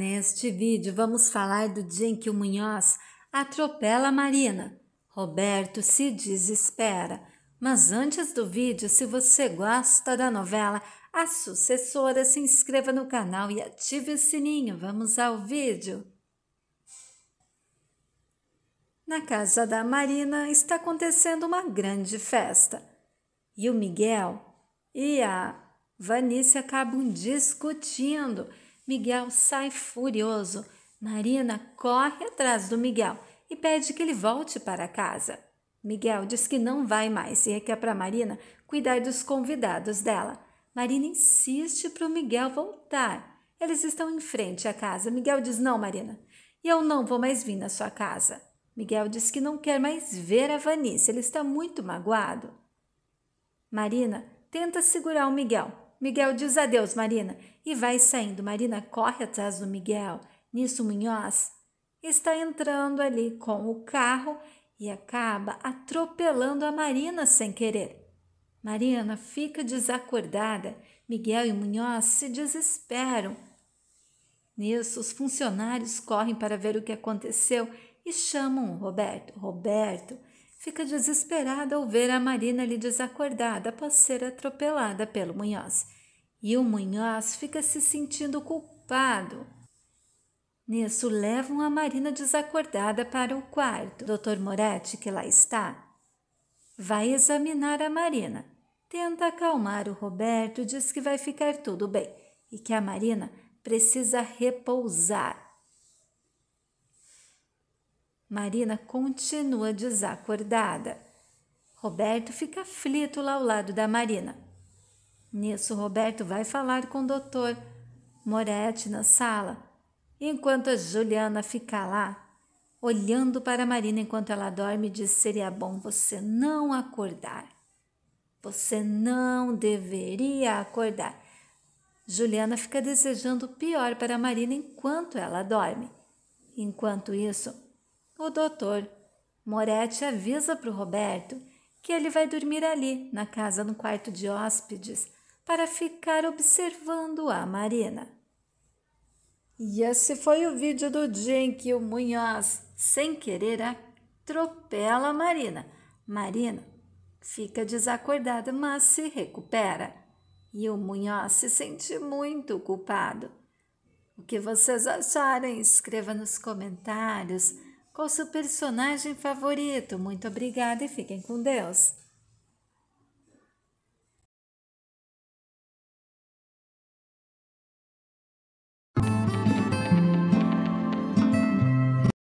neste vídeo vamos falar do dia em que o Munhoz atropela a Marina. Roberto se desespera. Mas antes do vídeo, se você gosta da novela A Sucessora, se inscreva no canal e ative o sininho. Vamos ao vídeo. Na casa da Marina está acontecendo uma grande festa. E o Miguel e a Vanícia acabam discutindo Miguel sai furioso. Marina corre atrás do Miguel e pede que ele volte para casa. Miguel diz que não vai mais e requer é é para Marina cuidar dos convidados dela. Marina insiste para o Miguel voltar. Eles estão em frente à casa. Miguel diz: Não, Marina, eu não vou mais vir na sua casa. Miguel diz que não quer mais ver a Vanice, ele está muito magoado. Marina tenta segurar o Miguel, Miguel diz adeus, Marina, e vai saindo. Marina corre atrás do Miguel. Nisso, Munhoz está entrando ali com o carro e acaba atropelando a Marina sem querer. Marina fica desacordada. Miguel e Munhoz se desesperam. Nisso, os funcionários correm para ver o que aconteceu e chamam o Roberto. Roberto fica desesperada ao ver a Marina lhe desacordada após ser atropelada pelo Munhoz. E o Munhoz fica se sentindo culpado. Nisso, levam a Marina desacordada para o quarto. Dr. Moretti, que lá está, vai examinar a Marina. Tenta acalmar o Roberto, diz que vai ficar tudo bem e que a Marina precisa repousar. Marina continua desacordada. Roberto fica aflito lá ao lado da Marina. Nisso, Roberto vai falar com o doutor Moretti na sala, enquanto a Juliana fica lá, olhando para Marina enquanto ela dorme, diz: seria bom você não acordar. Você não deveria acordar. Juliana fica desejando o pior para Marina enquanto ela dorme. Enquanto isso, o doutor. Moretti avisa para o Roberto que ele vai dormir ali, na casa no quarto de hóspedes, para ficar observando a Marina. E esse foi o vídeo do dia em que o Munhoz, sem querer, atropela a Marina. Marina fica desacordada, mas se recupera. E o Munhoz se sente muito culpado. O que vocês acharem, escreva nos comentários. Qual o seu personagem favorito? Muito obrigada e fiquem com Deus!